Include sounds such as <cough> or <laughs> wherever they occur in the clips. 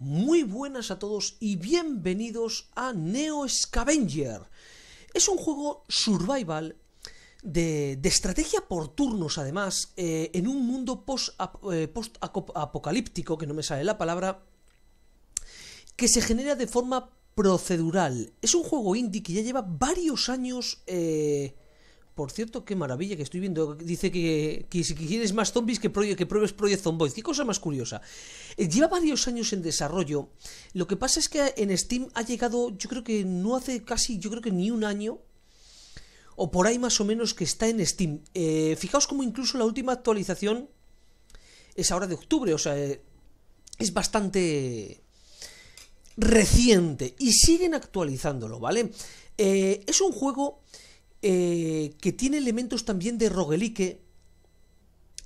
Muy buenas a todos y bienvenidos a Neo Scavenger. Es un juego survival de, estrategia por turnos, además, eh, en un mundo eh, post-apocalíptico, que no me sale la palabra, que se genera de forma procedural. Es un juego indie que ya lleva varios años eh, por cierto, qué maravilla que estoy viendo. Dice que, si quieres más zombies, que, que pruebes Project zombies. Qué cosa más curiosa. Eh, lleva varios años en desarrollo. Lo que pasa es que en Steam ha llegado, yo creo que no hace casi, yo creo que ni un año. O por ahí más o menos que está en Steam. Eh, fijaos como incluso la última actualización es ahora de octubre. O sea, eh, es bastante reciente. Y siguen actualizándolo, ¿vale? es un juego eh, que tiene elementos también de roguelique,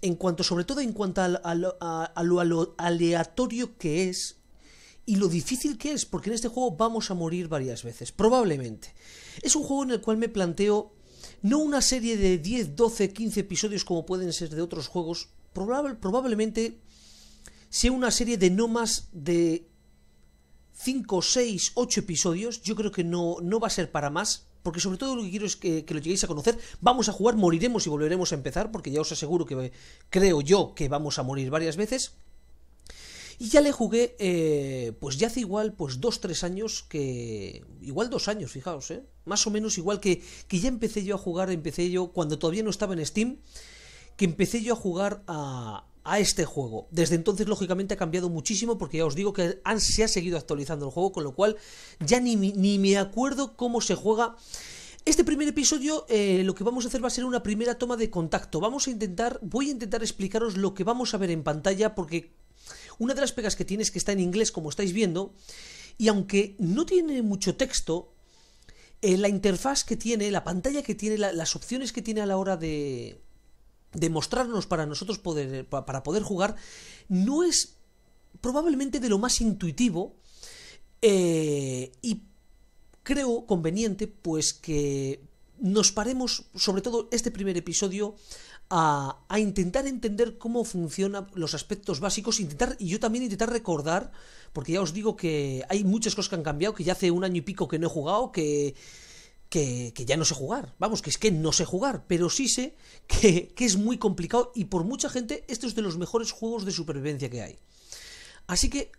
en cuanto, sobre todo en cuanto a, lo aleatorio que es y lo difícil que es, porque en este juego vamos a morir varias veces, probablemente. Es un juego en el cual me planteo no una serie de 10, 12, 15 episodios como pueden ser de otros juegos, probable, probablemente sea una serie de no más de 5, 6, 8 episodios, yo creo que no, no va a ser para más porque sobre todo lo que quiero es que, lo lleguéis a conocer. Vamos a jugar, moriremos y volveremos a empezar, porque ya os aseguro que creo yo que vamos a morir varias veces. Y ya le jugué, eh, pues ya hace igual, pues dos, tres años que... Igual dos años, fijaos, ¿eh? Más o menos igual que, que ya empecé yo a jugar, empecé yo cuando todavía no estaba en Steam, que empecé yo a jugar a, a este juego. Desde entonces, lógicamente, ha cambiado muchísimo porque ya os digo que han, se ha seguido actualizando el juego, con lo cual ya ni, me acuerdo cómo se juega. Este primer episodio eh, lo que vamos a hacer va a ser una primera toma de contacto. Vamos a intentar, voy a intentar explicaros lo que vamos a ver en pantalla porque una de las pegas que tiene es que está en inglés como estáis viendo y aunque no tiene mucho texto, eh, la interfaz que tiene, la pantalla que tiene, las opciones que tiene a la hora de, demostrarnos para nosotros poder, eh, para poder jugar, no es probablemente de lo más intuitivo eh, y creo conveniente pues que nos paremos, sobre todo este primer episodio, a, a, intentar entender cómo funcionan los aspectos básicos, intentar, y yo también intentar recordar, porque ya os digo que hay muchas cosas que han cambiado, que ya hace un año y pico que no he jugado, que que, ya no sé jugar. Vamos, que es que no sé jugar, pero sí sé que, es muy complicado y por mucha gente este es de los mejores juegos de supervivencia que hay. Así que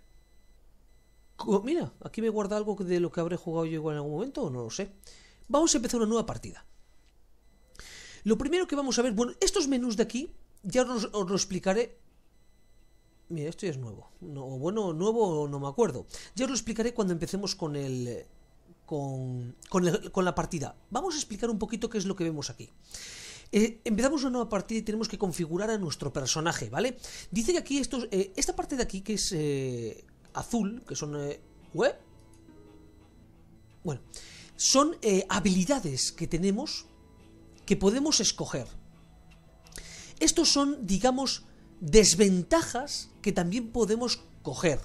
Mira, aquí me guarda algo de lo que habré jugado yo igual en algún momento, o no lo sé. Vamos a empezar una nueva partida. Lo primero que vamos a ver, bueno, estos menús de aquí, ya os, lo explicaré. Mira, esto ya es nuevo. No, bueno, nuevo no me acuerdo. Ya os lo explicaré cuando empecemos con el, con, la partida. Vamos a explicar un poquito qué es lo que vemos aquí. Eh, empezamos una nueva partida y tenemos que configurar a nuestro personaje, ¿vale? Dice que aquí eh, esta parte de aquí que es eh, azul, que son... Bueno, son habilidades que tenemos que podemos escoger. Estos son, digamos, desventajas que también podemos coger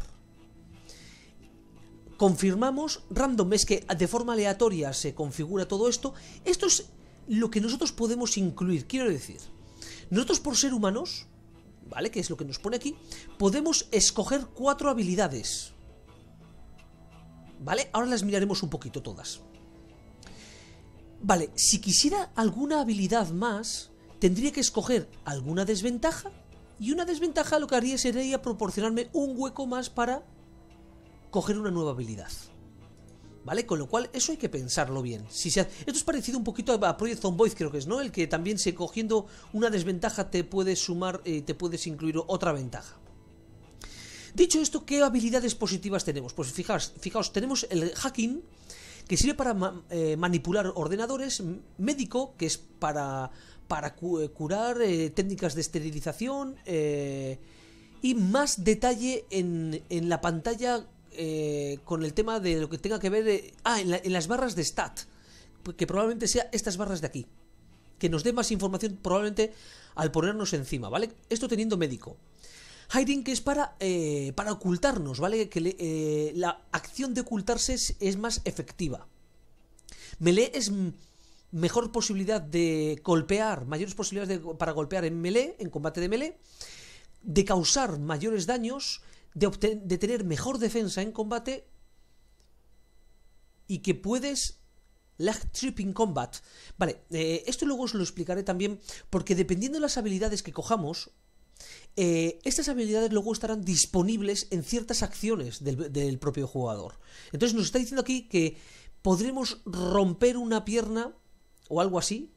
confirmamos random, es que de forma aleatoria se configura todo esto. Esto es lo que nosotros podemos incluir, quiero decir. Nosotros por ser humanos, ¿vale? Que es lo que nos pone aquí, podemos escoger cuatro habilidades. ¿Vale? Ahora las miraremos un poquito todas. Vale, si quisiera alguna habilidad más, tendría que escoger alguna desventaja. Y una desventaja lo que haría sería proporcionarme un hueco más para coger una nueva habilidad. ¿Vale? Con lo cual, eso hay que pensarlo bien. Si se Esto es parecido un poquito a Project Zomboid, creo que es, ¿no? El que también se cogiendo una desventaja te puedes sumar, eh, te puedes incluir otra ventaja. Dicho esto, ¿qué habilidades positivas tenemos? Pues fijaos, fijaos tenemos el hacking, que sirve para eh, manipular ordenadores, médico, que es para, para eh, curar técnicas de esterilización, y más detalle en, en la pantalla eh, con el tema de lo que tenga que ver. ah, en, las barras de stat. Que probablemente sea estas barras de aquí. Que nos dé más información probablemente al ponernos encima, ¿vale? Esto teniendo médico. Hiding que es para, eh, para ocultarnos, ¿vale? Que eh, la acción de ocultarse es, más efectiva. Melee es mejor posibilidad de golpear, mayores posibilidades para golpear en melee, en combate de melee, de causar mayores daños de, tener mejor defensa en combate y que puedes Lag Tripping Combat. Vale, eh, esto luego os lo explicaré también, porque dependiendo de las habilidades que cojamos, eh, estas habilidades luego estarán disponibles en ciertas acciones del, propio jugador. Entonces nos está diciendo aquí que podremos romper una pierna o algo así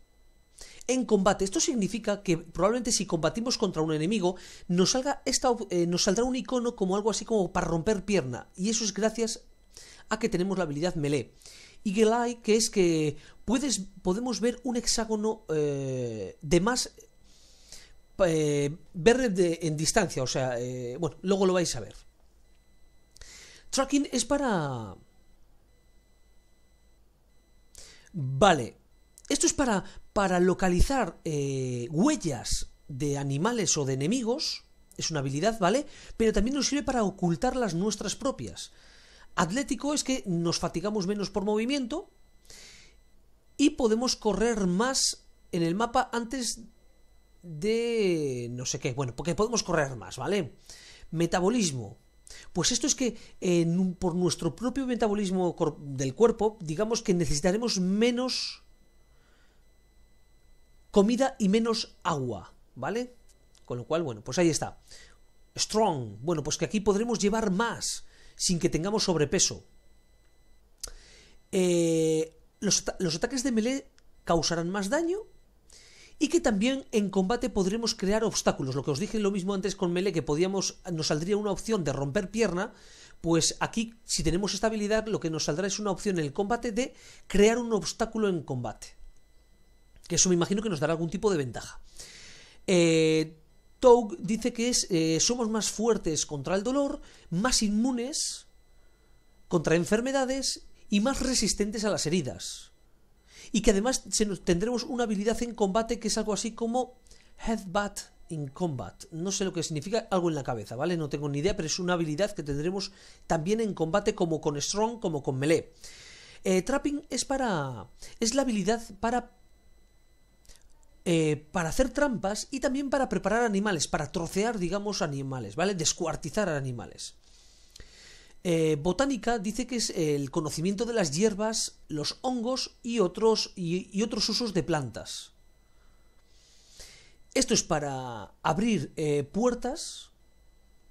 en combate. Esto significa que probablemente si combatimos contra un enemigo, nos, salga eh, nos saldrá un icono como algo así como para romper pierna. Y eso es gracias a que tenemos la habilidad melee. Y hay que es que puedes, podemos ver un hexágono eh, de más. Eh, verde ver en distancia, o sea, bueno, luego lo vais a ver. Tracking es para. Vale, esto es para, para localizar eh, huellas de animales o de enemigos. Es una habilidad, ¿vale? Pero también nos sirve para ocultar las nuestras propias. Atlético es que nos fatigamos menos por movimiento y podemos correr más en el mapa antes de no sé qué. Bueno, porque podemos correr más, ¿vale? Metabolismo. Pues esto es que por nuestro propio metabolismo del cuerpo, digamos que necesitaremos menos comida y menos agua, ¿vale? Con lo cual, bueno, pues ahí está. Strong, bueno, pues que aquí podremos llevar más sin que tengamos sobrepeso. Eh, los, ataques de melee causarán más daño y que también en combate podremos crear obstáculos. Lo que os dije lo mismo antes con Melee, que podíamos, nos saldría una opción de romper pierna, pues aquí si tenemos esta habilidad lo que nos saldrá es una opción en el combate de crear un obstáculo en combate. Que eso me imagino que nos dará algún tipo de ventaja. Eh, dice que es, eh, somos más fuertes contra el dolor, más inmunes contra enfermedades y más resistentes a las heridas. Y que además tendremos una habilidad en combate que es algo así como Headbutt in Combat. No sé lo que significa, algo en la cabeza, ¿vale? No tengo ni idea, pero es una habilidad que tendremos también en combate como con Strong, como con Melee. Eh, trapping es para. es la habilidad para eh, para hacer trampas y también para preparar animales, para trocear, digamos, animales, ¿vale? Descuartizar animales. Eh, botánica dice que es el conocimiento de las hierbas, los hongos y otros, y, otros usos de plantas. Esto es para abrir eh, puertas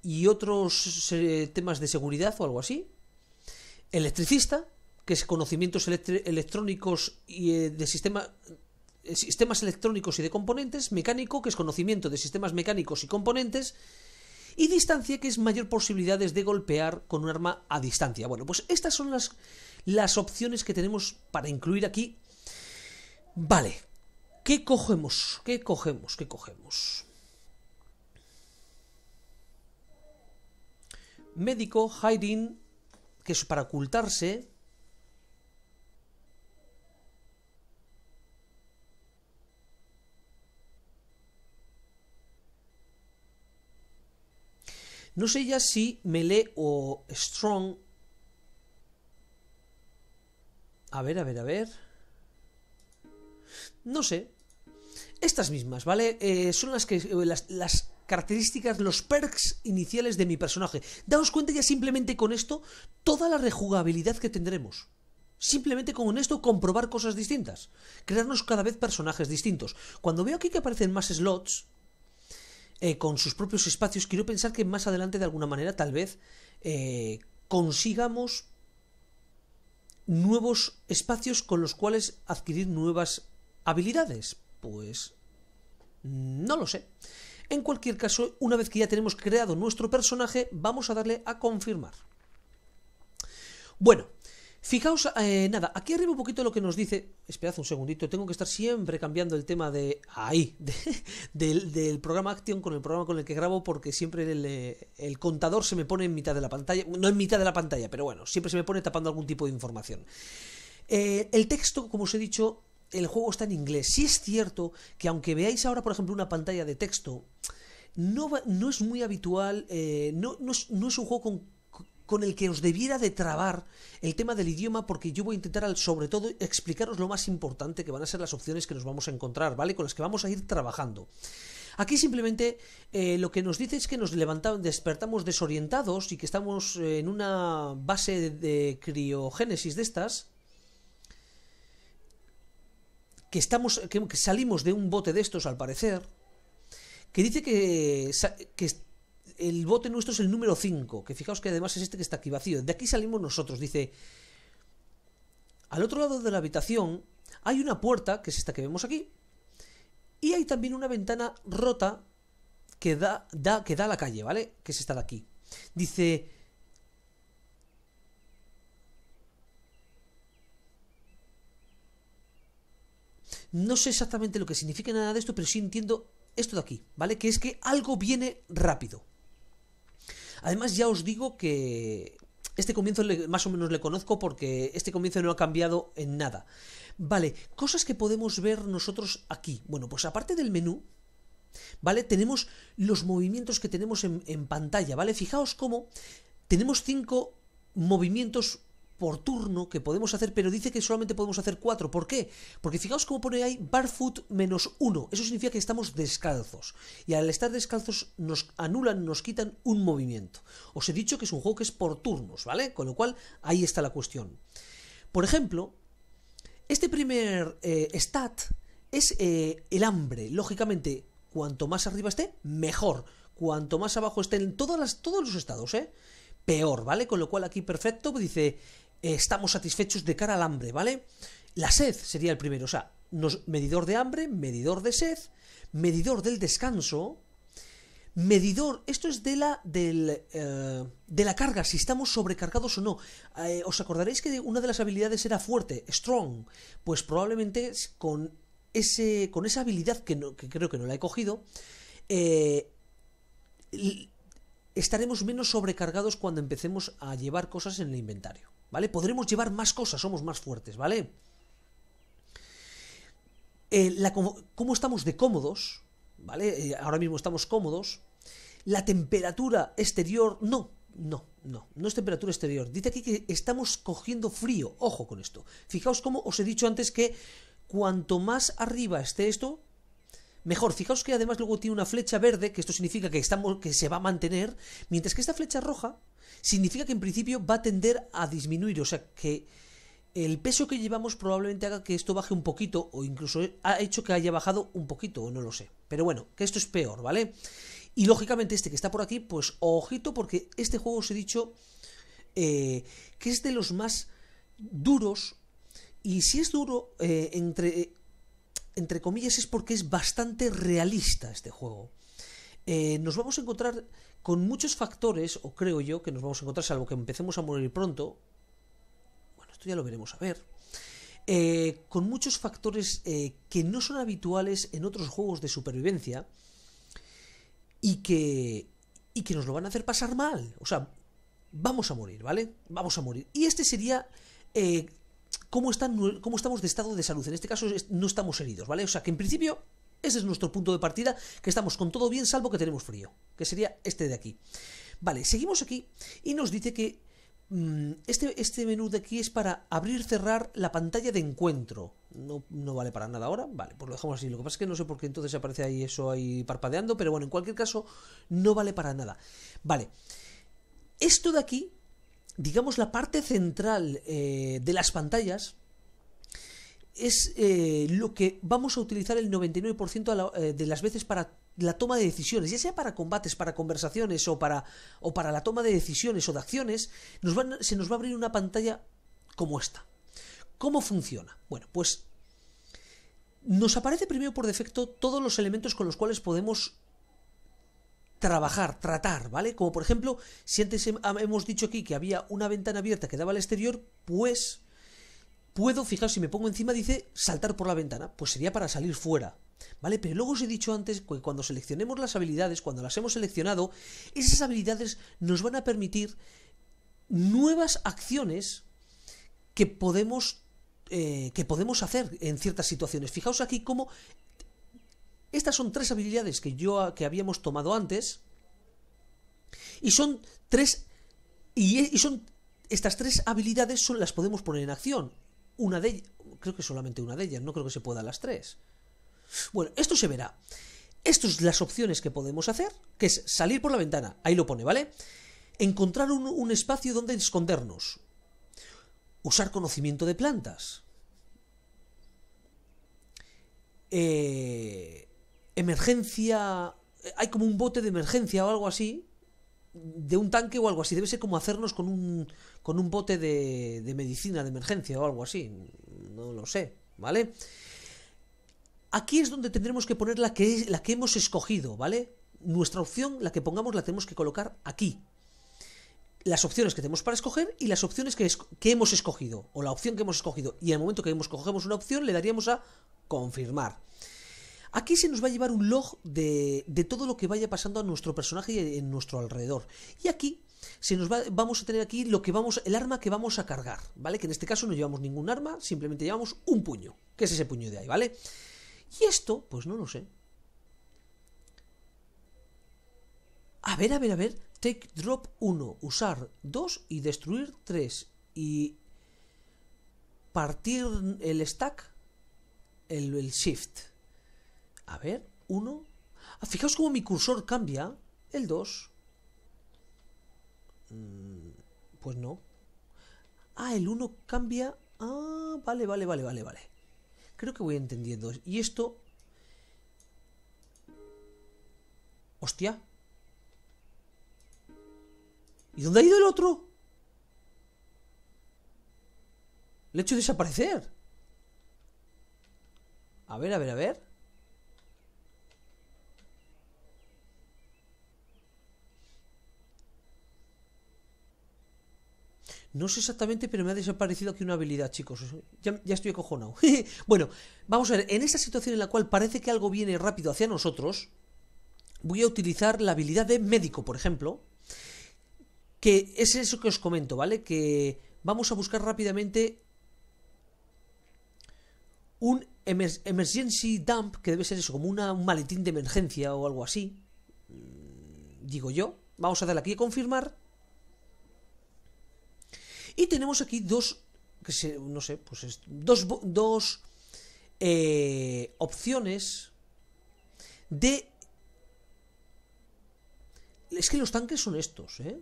y otros temas de seguridad o algo así. Electricista, que es conocimientos electrónicos y de sistemas... Eh, sistemas electrónicos y de componentes, mecánico, que es conocimiento de sistemas mecánicos y componentes, y distancia, que es mayor posibilidades de golpear con un arma a distancia. Bueno, pues estas son las, las opciones que tenemos para incluir aquí. Vale, ¿qué cogemos? ¿Qué cogemos? ¿Qué cogemos? Médico, hiding, que es para ocultarse, No sé ya si Melee o Strong. A ver, a ver, a ver. No sé. Estas mismas, ¿vale? Eh, son las que. Eh, las, las, características, los perks iniciales de mi personaje. Daos cuenta ya simplemente con esto toda la rejugabilidad que tendremos. Simplemente con esto comprobar cosas distintas. Crearnos cada vez personajes distintos. Cuando veo aquí que aparecen más slots, eh, con sus propios espacios, quiero pensar que más adelante de alguna manera tal vez eh, consigamos nuevos espacios con los cuales adquirir nuevas habilidades. Pues no lo sé. En cualquier caso, una vez que ya tenemos creado nuestro personaje, vamos a darle a confirmar. Bueno, Fijaos, eh, nada, aquí arriba un poquito lo que nos dice. Esperad un segundito, tengo que estar siempre cambiando el tema de. Ahí, <laughs> del, programa Action con el programa con el que grabo, porque siempre eh, el, contador se me pone en mitad de la pantalla. No en mitad de la pantalla, pero bueno, siempre se me pone tapando algún tipo de información. Eh, el texto, como os he dicho, el juego está en inglés. Si es cierto que aunque veáis ahora, por ejemplo, una pantalla de texto. No, no, es muy habitual, no, no, es, un juego con con el que os debiera de trabar el tema del idioma, porque yo voy a intentar, sobre todo, explicaros lo más importante que van a ser las opciones que nos vamos a encontrar, ¿vale? Con las que vamos a ir trabajando. Aquí simplemente eh, lo que nos dice es que nos despertamos desorientados y que estamos eh, en una base de, criogénesis de estas. Que, estamos, que, salimos de un bote de estos al parecer. Que dice que, que el bote nuestro es el número 5, que fijaos que además es este que está aquí vacío. De aquí salimos nosotros, dice... Al otro lado de la habitación hay una puerta, que es esta que vemos aquí, y hay también una ventana rota que da, da, que da a la calle, ¿vale? Que es esta de aquí. Dice... No sé exactamente lo que significa nada de esto, pero sí entiendo esto de aquí, ¿vale? Que es que algo viene rápido. Además, ya os digo que este comienzo más o menos le conozco porque este comienzo no ha cambiado en nada. Vale, cosas que podemos ver nosotros aquí. Bueno, pues aparte del menú, ¿vale? Tenemos los movimientos que tenemos en, en pantalla, ¿vale? Fijaos cómo tenemos cinco movimientos por turno que podemos hacer, pero dice que solamente podemos hacer cuatro. ¿Por qué? Porque fijaos cómo pone ahí ...barfoot... menos uno. Eso significa que estamos descalzos. Y al estar descalzos nos anulan, nos quitan un movimiento. Os he dicho que es un juego que es por turnos, ¿vale? Con lo cual ahí está la cuestión. Por ejemplo, este primer eh, stat es eh, el hambre. Lógicamente, cuanto más arriba esté, mejor. Cuanto más abajo esté en todas las, todos los estados, ¿eh? Peor, ¿vale? Con lo cual aquí perfecto dice eh, estamos satisfechos de cara al hambre, ¿vale? La sed sería el primero, o sea, medidor de hambre, medidor de sed, medidor del descanso, medidor, esto es de la, eh, de la carga, si estamos sobrecargados o no. Eh, os acordaréis que una de las habilidades era fuerte, strong, pues probablemente con, ese, con esa habilidad que, que creo que no la he cogido, eh, estaremos menos sobrecargados cuando empecemos a llevar cosas en el inventario, ¿vale? Podremos llevar más cosas, somos más fuertes, ¿vale? Eh, ¿Cómo estamos de cómodos? ¿Vale? Eh, ahora mismo estamos cómodos. La temperatura exterior, no, no, no, no es temperatura exterior. Dice aquí que estamos cogiendo frío, ojo con esto. Fijaos cómo os he dicho antes que cuanto más arriba esté esto, mejor. Fijaos que además luego tiene una flecha verde, que esto significa que, estamos, que se va a mantener, mientras que esta flecha roja significa que en principio va a tender a disminuir, o sea que el peso que llevamos probablemente haga que esto baje un poquito, o incluso ha hecho que haya bajado un poquito, o no lo sé. Pero bueno, que esto es peor, ¿vale? Y lógicamente este que está por aquí, pues ojito, porque este juego os he dicho eh, que es de los más duros. Y si es duro, eh, entre entre comillas, es porque es bastante realista este juego. Eh, nos vamos a encontrar con muchos factores, o creo yo que nos vamos a encontrar, salvo que empecemos a morir pronto. Bueno, esto ya lo veremos a ver. Eh, con muchos factores eh, que no son habituales en otros juegos de supervivencia y que, y que nos lo van a hacer pasar mal. O sea, vamos a morir, ¿vale? Vamos a morir. Y este sería cómo, están, cómo estamos de estado de salud. En este caso no estamos heridos, ¿vale? O sea que en principio ese es nuestro punto de partida, que estamos con todo bien salvo que tenemos frío, que sería este de aquí. Vale, seguimos aquí y nos dice que mm, este, este, menú de aquí es para abrir, cerrar la pantalla de encuentro. No, no, vale para nada ahora, vale, pues lo dejamos así. Lo que pasa es que no sé por qué entonces aparece ahí eso ahí parpadeando, pero bueno, en cualquier caso, no vale para nada. Vale, esto de aquí digamos, la parte central eh, de las pantallas es eh, lo que vamos a utilizar el 99% eh, de las veces para la toma de decisiones, ya sea para combates, para conversaciones o para, o para la toma de decisiones o de acciones, nos van, se nos va a abrir una pantalla como esta. ¿Cómo funciona? Bueno, pues nos aparece primero por defecto todos los elementos con los cuales podemos trabajar, tratar, ¿vale? Como por ejemplo, si antes hemos dicho aquí que había una ventana abierta que daba al exterior, pues puedo, fijaos, si me pongo encima dice saltar por la ventana, pues sería para salir fuera, ¿vale? Pero luego os he dicho antes que cuando seleccionemos las habilidades, cuando las hemos seleccionado, esas habilidades nos van a permitir nuevas acciones que podemos, eh, que podemos hacer en ciertas situaciones. Fijaos aquí cómo estas son tres habilidades que, yo, que habíamos tomado antes. Y son tres. Y, son. Estas tres habilidades son, las podemos poner en acción. Una de ellas. Creo que solamente una de ellas. No creo que se pueda las tres. Bueno, esto se verá. Estas son las opciones que podemos hacer, que es salir por la ventana, ahí lo pone, ¿vale? Encontrar un, un espacio donde escondernos. Usar conocimiento de plantas. Eh, emergencia, hay como un bote de emergencia o algo así, de un tanque o algo así. Debe ser como hacernos con un, con un bote de, medicina de emergencia o algo así. No lo sé, ¿vale? Aquí es donde tendremos que poner la que, la que hemos escogido, ¿vale? Nuestra opción, la que pongamos, la tenemos que colocar aquí. Las opciones que tenemos para escoger y las opciones que, que hemos escogido, o la opción que hemos escogido. Y al momento que cogemos una opción, le daríamos a confirmar. Aquí se nos va a llevar un log de, todo lo que vaya pasando a nuestro personaje y en nuestro alrededor. Y aquí se nos vamos a tener aquí lo que vamos, el arma que vamos a cargar, ¿vale? Que en este caso no llevamos ningún arma, simplemente llevamos un puño, que es ese puño de ahí, ¿vale? Y esto, pues no lo sé. A ver, a ver, a ver. Take drop 1, usar 2 y destruir 3. Y partir el stack, el, el shift. A ver, uno Ah, fijaos cómo mi cursor cambia. El 2. Mm, pues no. Ah, el 1 cambia. Ah, vale, vale, vale, vale, vale. Creo que voy entendiendo. Y esto... Hostia. ¿Y dónde ha ido el otro? Le he hecho desaparecer. A ver, a ver, a ver. No sé exactamente, pero me ha desaparecido aquí una habilidad, chicos. Ya, estoy acojonado. <laughs> bueno, vamos a ver. En esta situación en la cual parece que algo viene rápido hacia nosotros, voy a utilizar la habilidad de médico, por ejemplo. Que es eso que os comento, ¿vale? Que vamos a buscar rápidamente un emergency dump, que debe ser eso, como un maletín de emergencia o algo así. Digo yo. Vamos a darle aquí a confirmar. Y tenemos aquí dos, que no sé, pues dos, dos eh, opciones de... Es que los tanques son estos, ¿eh?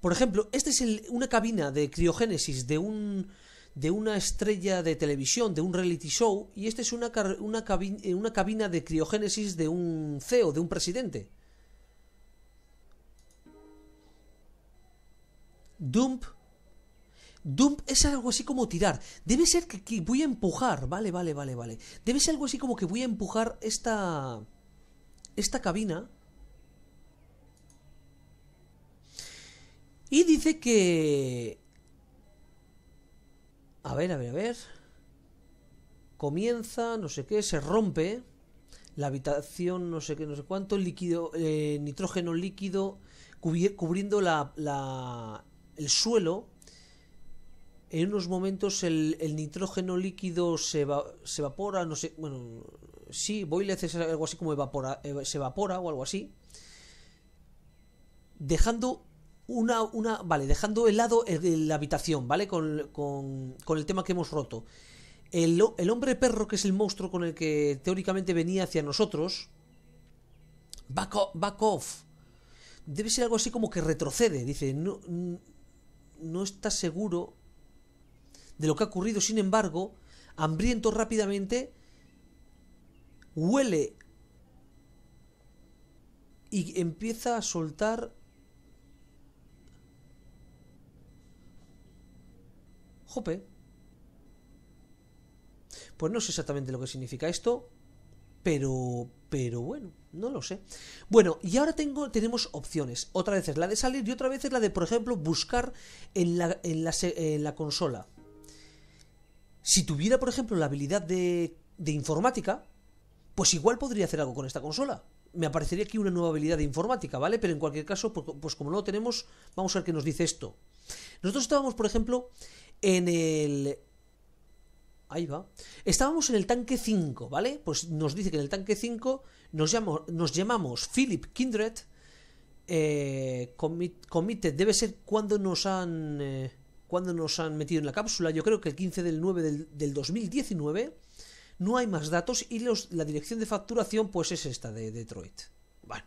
Por ejemplo, esta es una cabina de criogénesis de un de una estrella de televisión, de un reality show, y esta es una, eh, una cabina de criogénesis de un CEO, de un presidente. dump. Dump es algo así como tirar. Debe ser que, voy a empujar. Vale, vale, vale, vale. Debe ser algo así como que voy a empujar esta... Esta cabina. Y dice que... A ver, a ver, a ver. Comienza, no sé qué, se rompe. La habitación, no sé qué, no sé cuánto. Líquido, eh, nitrógeno líquido cubriendo la, la el suelo, en unos momentos el, nitrógeno líquido se, se, evapora, no sé, bueno, sí, Boileth es algo así como evapora, se evapora o algo así, dejando una, una, vale, dejando helado la habitación, ¿vale? Con, con, el tema que hemos roto. El, hombre perro, que es el monstruo con el que teóricamente venía hacia nosotros, back back off. debe ser algo así como que retrocede, dice, no, no está seguro de lo que ha ocurrido. Sin embargo, hambriento rápidamente huele y empieza a soltar... Jope. Pues no sé exactamente lo que significa esto, pero... pero bueno. No lo sé. Bueno, y ahora tengo, tenemos opciones. Otra vez es la de salir y otra vez es la de, por ejemplo, buscar en la, en la, consola. Si tuviera, por ejemplo, la habilidad de, de informática, pues igual podría hacer algo con esta consola. Me aparecería aquí una nueva habilidad de informática, ¿vale? Pero en cualquier caso, pues, pues como no lo tenemos, vamos a ver qué nos dice esto. Nosotros estábamos, por ejemplo, en el, Ahí va. Estábamos en el tanque 5, ¿vale? Pues nos dice que en el tanque 5 nos, llamamos Philip Kindred. Eh, debe ser cuando nos han eh, cuando nos han metido en la cápsula. Yo creo que el 15 del 9 del, 2019. No hay más datos y la dirección de facturación pues es esta de Detroit. Bueno.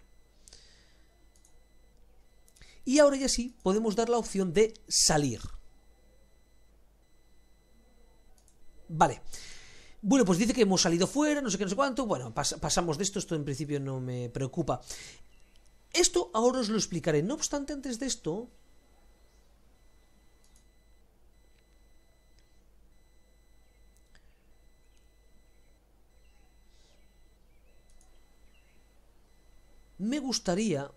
Y ahora ya sí podemos dar la opción de salir. Vale. Bueno, pues dice que hemos salido fuera, no sé qué, no sé cuánto. Bueno, pasamos de esto, esto en principio no me preocupa. Esto ahora os lo explicaré. No obstante, antes de esto... Me gustaría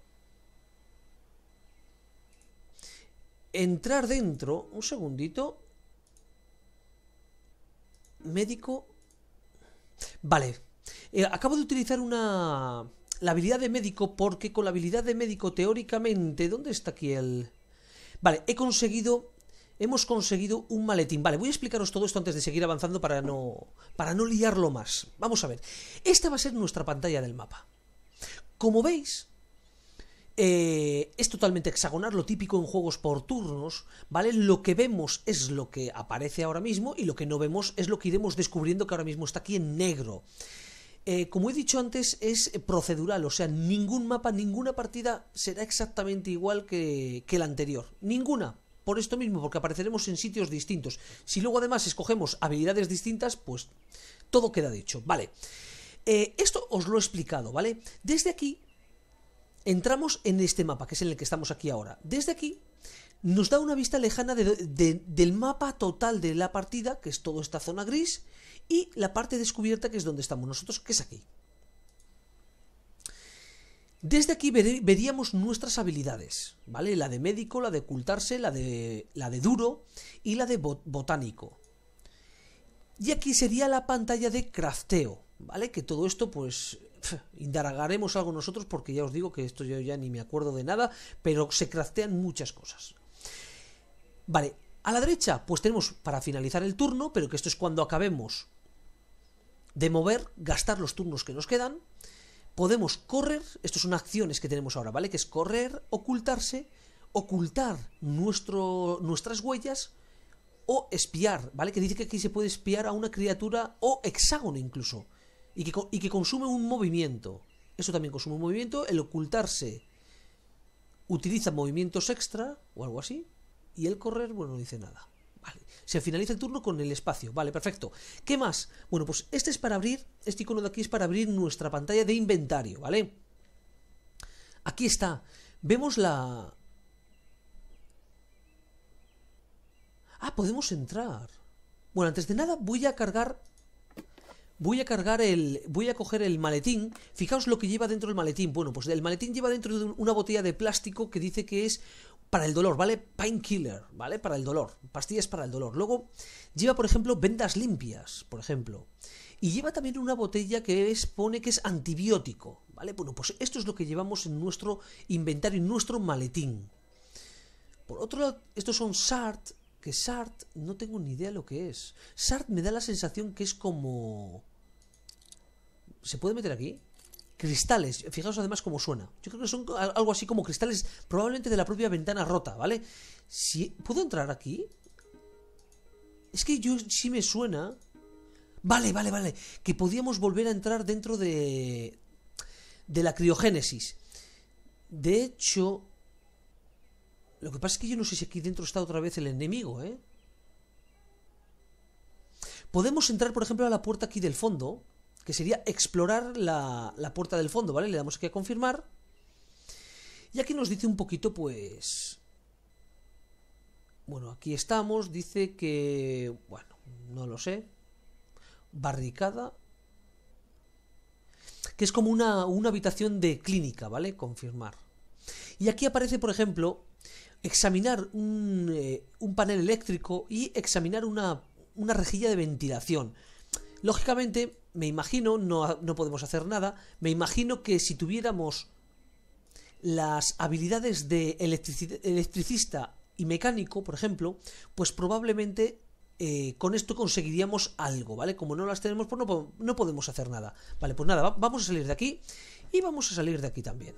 entrar dentro, un segundito, médico... Vale. Eh, acabo de utilizar una... La habilidad de médico porque con la habilidad de médico teóricamente... ¿Dónde está aquí el...? Vale, he conseguido... Hemos conseguido un maletín. Vale, voy a explicaros todo esto antes de seguir avanzando para no, para no liarlo más. Vamos a ver. Esta va a ser nuestra pantalla del mapa. Como veis, eh, es totalmente hexagonal, lo típico en juegos por turnos, ¿vale? Lo que vemos es lo que aparece ahora mismo y lo que no vemos es lo que iremos descubriendo que ahora mismo está aquí en negro. Eh, como he dicho antes, es procedural, o sea, ningún mapa, ninguna partida será exactamente igual que, que la anterior. Ninguna, por esto mismo, porque apareceremos en sitios distintos. Si luego además escogemos habilidades distintas, pues todo queda dicho, ¿vale? Eh, esto os lo he explicado, ¿vale? Desde aquí entramos en este mapa, que es en el que estamos aquí ahora. Desde aquí nos da una vista lejana del mapa total de la partida, que es toda esta zona gris, y la parte descubierta, que es donde estamos nosotros, que es aquí. Desde aquí veríamos nuestras habilidades, ¿vale? La de médico, la de ocultarse, la de, la de duro y la de botánico. Y aquí sería la pantalla de crafteo, ¿vale? Que todo esto, pues, indagaremos algo nosotros porque ya os digo que esto yo ya ni me acuerdo de nada, pero se craftean muchas cosas. Vale, a la derecha, pues tenemos para finalizar el turno, pero que esto es cuando acabemos de mover, gastar los turnos que nos quedan. Podemos correr, esto son acciones que tenemos ahora, ¿vale? Que es correr, ocultarse, ocultar nuestro, nuestras huellas o espiar, ¿vale? Que dice que aquí se puede espiar a una criatura o hexágono incluso y que, consume un movimiento. Eso también consume un movimiento, el ocultarse utiliza movimientos extra o algo así, y el correr, bueno, no dice nada. Vale. Se finaliza el turno con el espacio. Vale, perfecto. ¿Qué más? Bueno, pues este es para abrir, este icono de aquí es para abrir nuestra pantalla de inventario, ¿vale? Aquí está. Vemos la... Ah, podemos entrar. Bueno, antes de nada voy a cargar voy a cargar el, voy a coger el maletín, fijaos lo que lleva dentro el maletín, bueno, pues el maletín lleva dentro de una botella de plástico que dice que es para el dolor, ¿vale? Painkiller, ¿vale? Para el dolor, pastillas para el dolor. Luego lleva, por ejemplo, vendas limpias, por ejemplo. Y lleva también una botella que es, pone que es antibiótico, ¿vale? Bueno, pues esto es lo que llevamos en nuestro inventario, en nuestro maletín. Por otro lado, estos son SART, Sart no tengo ni idea lo que es. Sart me da la sensación que es como... ¿Se puede meter aquí? Cristales, fijaos además cómo suena. Yo creo que son algo así como cristales, probablemente de la propia ventana rota, ¿vale? Si... ¿Puedo entrar aquí? Es que yo sí me suena. Vale, vale, vale. Que podíamos volver a entrar dentro de. de la criogénesis. De hecho, lo que pasa es que yo no sé si aquí dentro está otra vez el enemigo, ¿eh? Podemos entrar, por ejemplo, a la puerta aquí del fondo, que sería explorar la, puerta del fondo, ¿vale? Le damos aquí a confirmar. Y aquí nos dice un poquito, pues... Bueno, aquí estamos, dice que... Bueno, no lo sé. Barricada. Que es como una, una habitación de clínica, ¿vale? Confirmar. Y aquí aparece, por ejemplo, examinar eh, un, panel eléctrico y examinar una, rejilla de ventilación. Lógicamente, me imagino, no, no podemos hacer nada, me imagino que si tuviéramos las habilidades de electricista y mecánico, por ejemplo, pues probablemente eh, con esto conseguiríamos algo, ¿vale? Como no las tenemos, pues no, podemos hacer nada. Vale, pues nada, vamos a salir de aquí y vamos a salir de aquí también.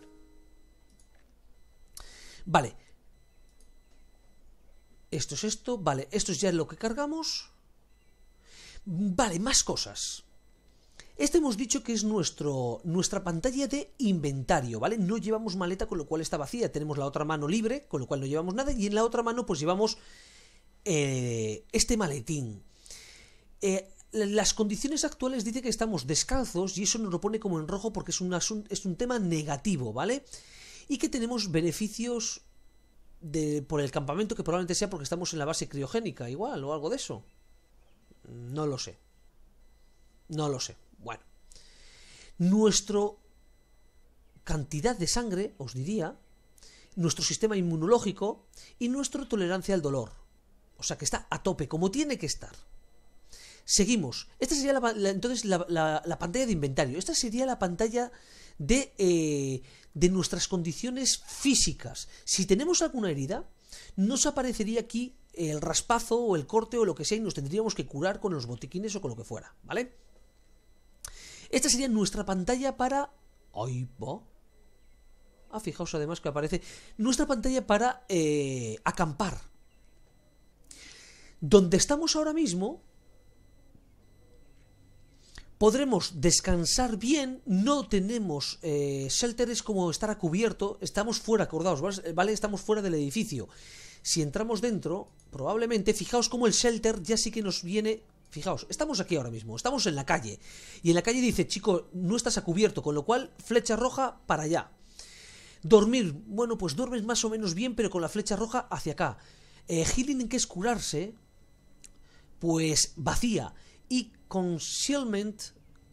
Vale, esto es esto, vale, esto es ya lo que cargamos, vale, más cosas. Este hemos dicho que es nuestro, nuestra pantalla de inventario, ¿vale? No llevamos maleta, con lo cual está vacía. Tenemos la otra mano libre, con lo cual no llevamos nada. Y en la otra mano, pues llevamos eh, este maletín. Eh, las condiciones actuales dicen que estamos descalzos y eso nos lo pone como en rojo porque es un, es un tema negativo, ¿vale? Y que tenemos beneficios por el campamento, que probablemente sea porque estamos en la base criogénica, igual, o algo de eso. No lo sé. No lo sé. Bueno. Nuestro cantidad de sangre, os diría, nuestro sistema inmunológico y nuestra tolerancia al dolor. O sea que está a tope, como tiene que estar. Seguimos. Esta sería entonces la, pantalla de inventario. Esta sería la pantalla de, eh, de nuestras condiciones físicas. Si tenemos alguna herida, nos aparecería aquí el raspazo o el corte o lo que sea y nos tendríamos que curar con los botiquines o con lo que fuera, ¿vale? Esta sería nuestra pantalla para... ¡Ay, va! Ah, fijaos además que aparece nuestra pantalla para eh, acampar. Donde estamos ahora mismo podremos descansar bien, no tenemos eh, shelter, es como estar a cubierto, estamos fuera, acordaos, eh, ¿vale? Estamos fuera del edificio. Si entramos dentro, probablemente, fijaos como el shelter ya sí que nos viene Fijaos, estamos aquí ahora mismo, estamos en la calle. Y en la calle dice, chico, no estás a cubierto, con lo cual flecha roja para allá. Dormir, bueno, pues duermes más o menos bien, pero con la flecha roja hacia acá. Healing eh, healing, que es curarse, pues vacía. Y Concealment,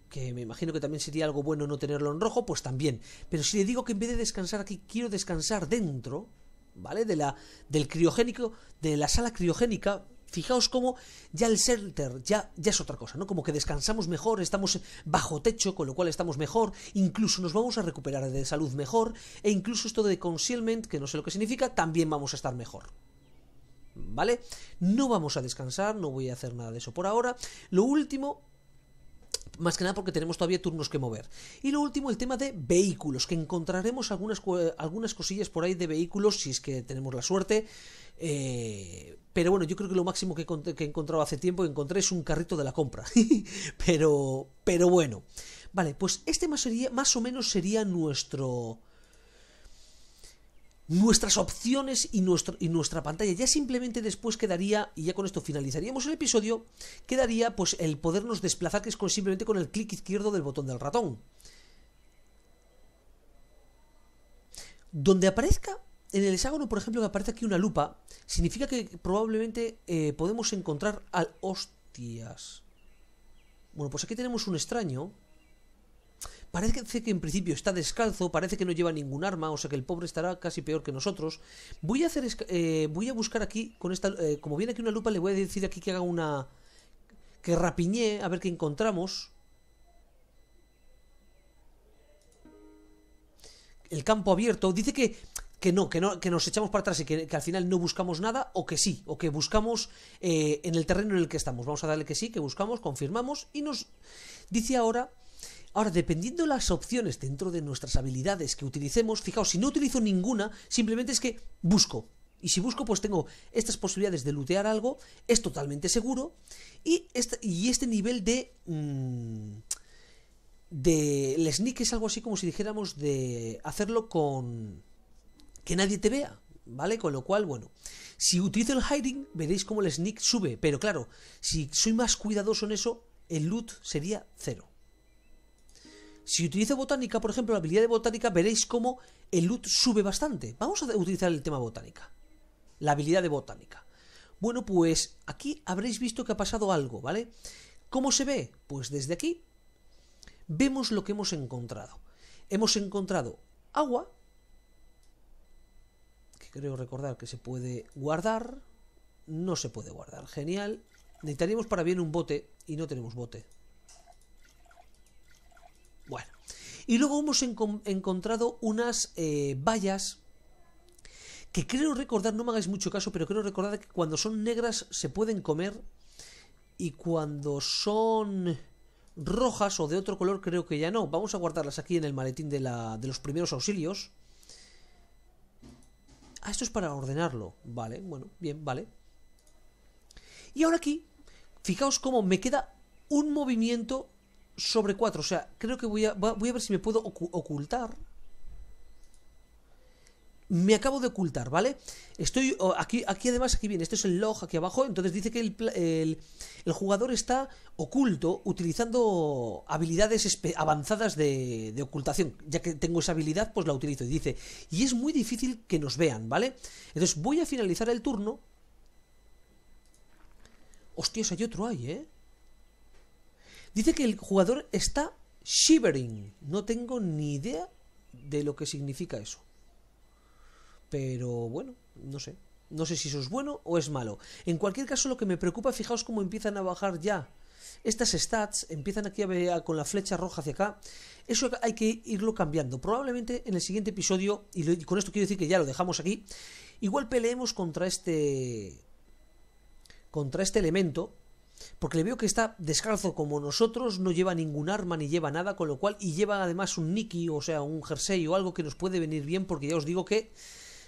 que me imagino que también sería algo bueno no tenerlo en rojo, pues también. Pero si le digo que en vez de descansar aquí quiero descansar dentro, ¿vale? De la, del criogénico, de la sala criogénica, fijaos cómo ya el shelter ya, ya es otra cosa, ¿no? Como que descansamos mejor, estamos bajo techo, con lo cual estamos mejor, incluso nos vamos a recuperar de salud mejor, e incluso esto de concealment, que no sé lo que significa, también vamos a estar mejor. ¿vale? No vamos a descansar, no voy a hacer nada de eso por ahora. Lo último, más que nada porque tenemos todavía turnos que mover. Y lo último, el tema de vehículos, que encontraremos algunas, algunas cosillas por ahí de vehículos, si es que tenemos la suerte. Eh, pero bueno, yo creo que lo máximo que, he encontrado hace tiempo que encontré es un carrito de la compra. <laughs> pero, pero bueno. Vale, pues este más o menos sería nuestro, nuestras opciones y, nuestro, y, nuestra pantalla. Ya simplemente después quedaría, y ya con esto finalizaríamos el episodio, quedaría pues el podernos desplazar, que es simplemente con el clic izquierdo del botón del ratón. Donde aparezca, en el hexágono, por ejemplo, que aparece aquí una lupa, significa que probablemente eh, podemos encontrar al... ¡Hostias! Bueno, pues aquí tenemos un extraño Parece que en principio está descalzo, parece que no lleva ningún arma, o sea que el pobre estará casi peor que nosotros. Voy a hacer, eh, voy a buscar aquí con esta, eh, como viene aquí una lupa, le voy a decir aquí que haga una, que rapiñé a ver qué encontramos. El campo abierto dice que que no, que no, que nos echamos para atrás y que, al final no buscamos nada, o que sí, o que buscamos eh, en el terreno en el que estamos. Vamos a darle que sí, que buscamos, confirmamos, y nos dice ahora Ahora, dependiendo de las opciones dentro de nuestras habilidades que utilicemos, fijaos, si no utilizo ninguna, simplemente es que busco. Y si busco, pues tengo estas posibilidades de lootear algo, es totalmente seguro, y este, y este nivel de... Mm, de... El sneak es algo así como si dijéramos de hacerlo con... que nadie te vea, ¿vale? Con lo cual, bueno, si utilizo el hiding, veréis cómo el sneak sube, pero claro, si soy más cuidadoso en eso, el loot sería cero. Si utilizo botánica, por ejemplo, la habilidad de botánica, veréis cómo el loot sube bastante. Vamos a utilizar el tema botánica. La habilidad de botánica. Bueno, pues aquí habréis visto que ha pasado algo, ¿vale? ¿Cómo se ve? Pues desde aquí vemos lo que hemos encontrado. Hemos encontrado agua, que creo recordar que se puede guardar. No se puede guardar, genial. Necesitaríamos para bien un bote y no tenemos bote. Bueno. Y luego hemos encontrado unas vallas eh, que creo recordar, no me hagáis mucho caso, pero creo recordar que cuando son negras se pueden comer y cuando son rojas o de otro color creo que ya no. Vamos a guardarlas aquí en el maletín de, la, de los primeros auxilios. Ah, esto es para ordenarlo. Vale, bueno, bien, vale. Y ahora aquí, fijaos cómo me queda un movimiento sobre 4. O sea, creo que voy a, voy a ver si me puedo ocultar. Me acabo de ocultar, ¿vale? Estoy aquí, aquí además, aquí viene, esto es el log aquí abajo, entonces dice que el, el, jugador está oculto utilizando habilidades avanzadas de, de, ocultación. Ya que tengo esa habilidad, pues la utilizo y dice, y es muy difícil que nos vean, ¿vale? Entonces voy a finalizar el turno. Hostias, hay otro ahí, ¿eh? Dice que el jugador está shivering. No tengo ni idea de lo que significa eso. Pero bueno, no sé. No sé si eso es bueno o es malo. En cualquier caso, lo que me preocupa, fijaos cómo empiezan a bajar ya estas stats, empiezan aquí a ver con la flecha roja hacia acá. Eso hay que irlo cambiando. Probablemente en el siguiente episodio, y con esto quiero decir que ya lo dejamos aquí, igual peleemos contra este contra este elemento porque le veo que está descalzo como nosotros, no lleva ningún arma ni lleva nada, con lo cual, y lleva además un niki, o sea, un jersey o algo que nos puede venir bien, porque ya os digo que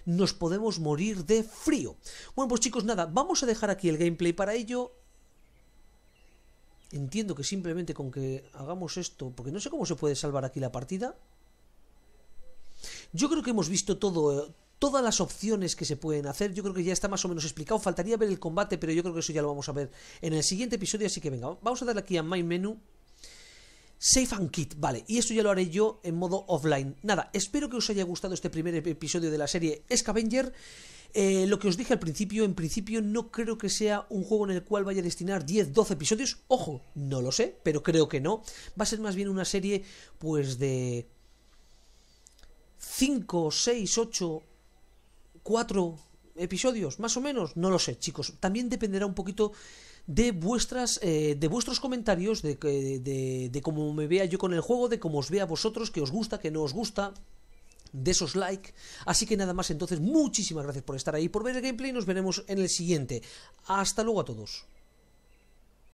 nos podemos morir de frío. Bueno, pues chicos, nada, vamos a dejar aquí el gameplay para ello. Entiendo que simplemente con que hagamos esto, porque no sé cómo se puede salvar aquí la partida. Yo creo que hemos visto todo, eh, todas las opciones que se pueden hacer. Yo creo que ya está más o menos explicado. Faltaría ver el combate, pero yo creo que eso ya lo vamos a ver en el siguiente episodio. Así que venga, vamos a darle aquí a My Menu. Safe and Kit, vale, y esto ya lo haré yo en modo offline. Nada, espero que os haya gustado este primer episodio de la serie Scavenger. Eh, lo que os dije al principio, en principio no creo que sea un juego en el cual vaya a destinar 10, 12 episodios. Ojo, no lo sé, pero creo que no. Va a ser más bien una serie, pues, de 5, 6, 8, cuatro episodios, más o menos, no lo sé, chicos. También dependerá un poquito de vuestras eh, de vuestros comentarios de, de, de, cómo me vea yo con el juego de cómo os vea a vosotros que os gusta que no os gusta de esos like así que nada más entonces muchísimas gracias por estar ahí por ver el gameplay y nos veremos en el siguiente hasta luego a todos